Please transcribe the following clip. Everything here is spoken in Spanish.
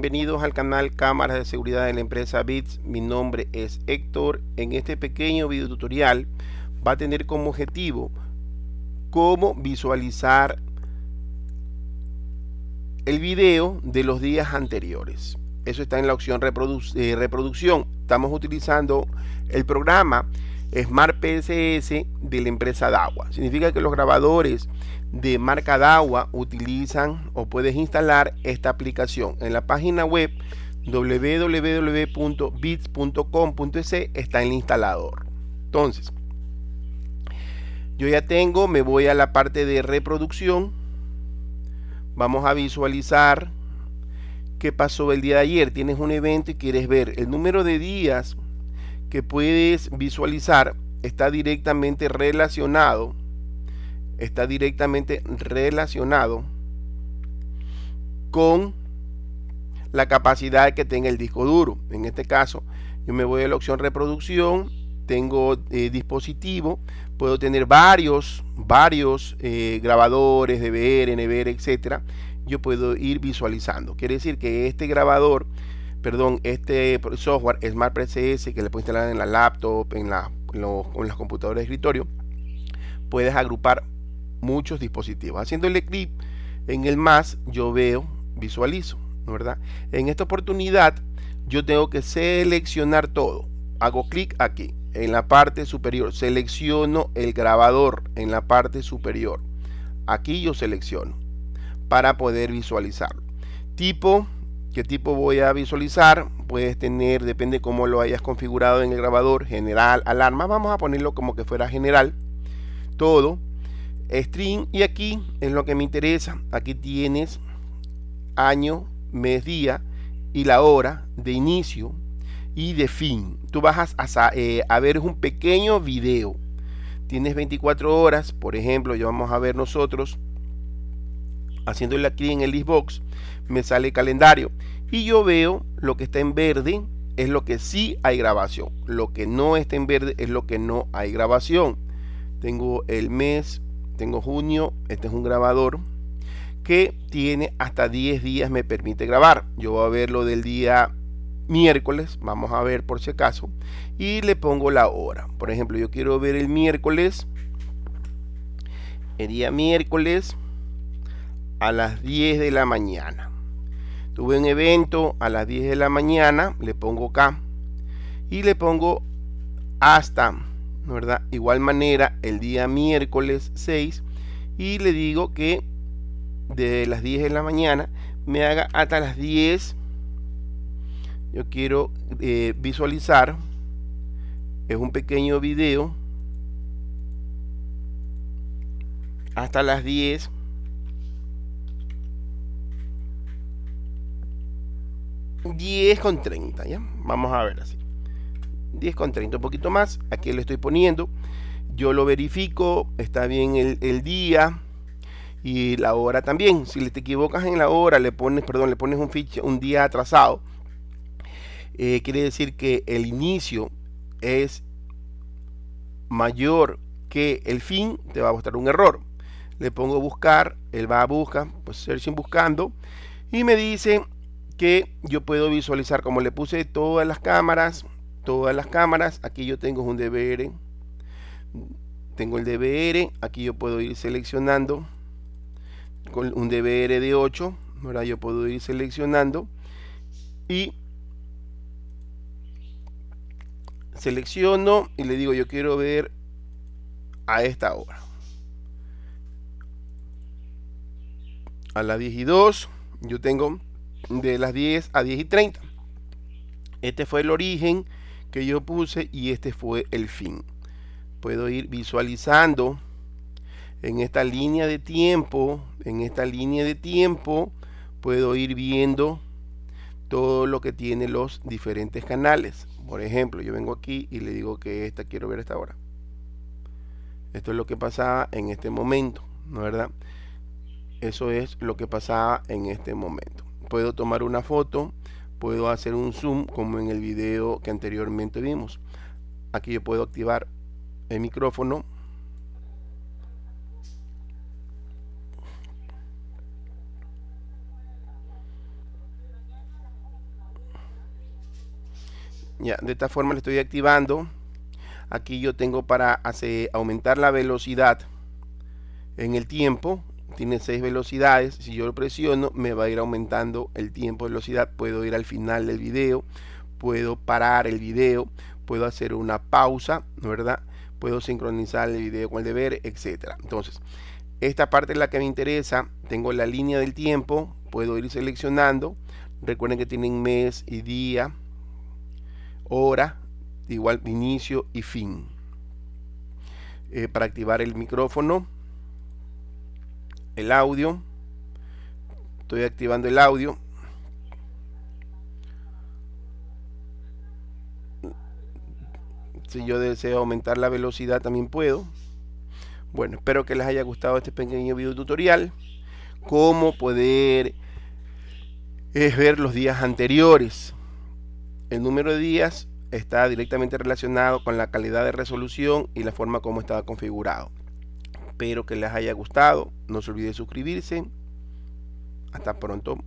Bienvenidos al canal Cámaras de Seguridad de la empresa BITS. Mi nombre es Héctor. En este pequeño video tutorial va a tener como objetivo cómo visualizar el video de los días anteriores. Eso está en la opción eh, reproducción. Estamos utilizando el programa Smart PSS de la empresa DAWA. Significa que los grabadores de marca DAWA utilizan o puedes instalar esta aplicación. En la página web www.bits.com.es está el instalador. Entonces, yo ya tengo, me voy a la parte de reproducción. Vamos a visualizar qué pasó el día de ayer. Tienes un evento y quieres ver el número de días que puedes visualizar está directamente relacionado, está directamente relacionado con la capacidad que tenga el disco duro. En este caso, yo me voy a la opción reproducción, tengo eh, dispositivo, puedo tener varios, varios eh, grabadores de ver ver etcétera. Yo puedo ir visualizando. Quiere decir que este grabador perdón, este software Smart PCS que le puedes instalar en la laptop, en, la, en, los, computadores de escritorio, puedes agrupar muchos dispositivos. Haciéndole clic en el más, yo veo, visualizo, ¿verdad? En esta oportunidad, yo tengo que seleccionar todo. Hago clic aquí, en la parte superior. Selecciono el grabador en la parte superior. Aquí yo selecciono para poder visualizarlo. Tipo tipo voy a visualizar. Puedes tener, depende cómo lo hayas configurado en el grabador, general, alarma. Vamos a ponerlo como que fuera general. Todo. String. Y aquí es lo que me interesa. Aquí tienes año, mes, día y la hora de inicio y de fin. Tú bajas eh, a, ver un pequeño video. Tienes 24 horas, por ejemplo, ya vamos a ver nosotros haciéndole aquí en el Xbox, me sale calendario. Y yo veo lo que está en verde es lo que sí hay grabación. Lo que no está en verde es lo que no hay grabación. Tengo el mes, tengo junio, este es un grabador que tiene hasta 10 días me permite grabar. Yo voy a ver lo del día miércoles, vamos a ver por si acaso, y le pongo la hora. Por ejemplo, yo quiero ver el miércoles, el día miércoles a las 10 de la mañana. Tuve un evento a las 10 de la mañana, le pongo acá y le pongo hasta, ¿verdad? Igual manera el día miércoles 6 y le digo que de las 10 de la mañana me haga hasta las 10. Yo quiero eh, visualizar, es un pequeño video hasta las 10 10 con 30, ¿ya? Vamos a ver así. 10 con 30, un poquito más. Aquí lo estoy poniendo. Yo lo verifico, está bien el, día y la hora también. Si te equivocas en la hora, le pones, perdón, le pones un, ficha, un día atrasado. Eh, quiere decir que el inicio es mayor que el fin, te va a mostrar un error. Le pongo buscar, él va a buscar, pues sin buscando, y me dice que yo puedo visualizar como le puse todas las cámaras todas las cámaras aquí yo tengo un DVR tengo el DVR aquí yo puedo ir seleccionando con un DVR de 8 ahora yo puedo ir seleccionando y selecciono y le digo yo quiero ver a esta hora a las 10 y 2 yo tengo de las 10 a 10 y 30. Este fue el origen que yo puse y este fue el fin. Puedo ir visualizando en esta línea de tiempo, en esta línea de tiempo, puedo ir viendo todo lo que tiene los diferentes canales. Por ejemplo, yo vengo aquí y le digo que esta quiero ver esta hora. Esto es lo que pasaba en este momento, ¿no verdad? Eso es lo que pasaba en este momento puedo tomar una foto, puedo hacer un zoom como en el video que anteriormente vimos. Aquí yo puedo activar el micrófono. Ya, de esta forma le estoy activando. Aquí yo tengo para hacer, aumentar la velocidad en el tiempo tiene seis velocidades. Si yo lo presiono, me va a ir aumentando el tiempo de velocidad. Puedo ir al final del video, puedo parar el video, puedo hacer una pausa, ¿verdad? Puedo sincronizar el video con el deber, etcétera. Entonces, esta parte es la que me interesa. Tengo la línea del tiempo, puedo ir seleccionando. Recuerden que tienen mes y día, hora, igual inicio y fin. Eh, para activar el micrófono el audio. Estoy activando el audio. Si yo deseo aumentar la velocidad también puedo. Bueno, espero que les haya gustado este pequeño video tutorial. Cómo poder es ver los días anteriores. El número de días está directamente relacionado con la calidad de resolución y la forma como estaba configurado. Espero que les haya gustado. No se olvide suscribirse. Hasta pronto.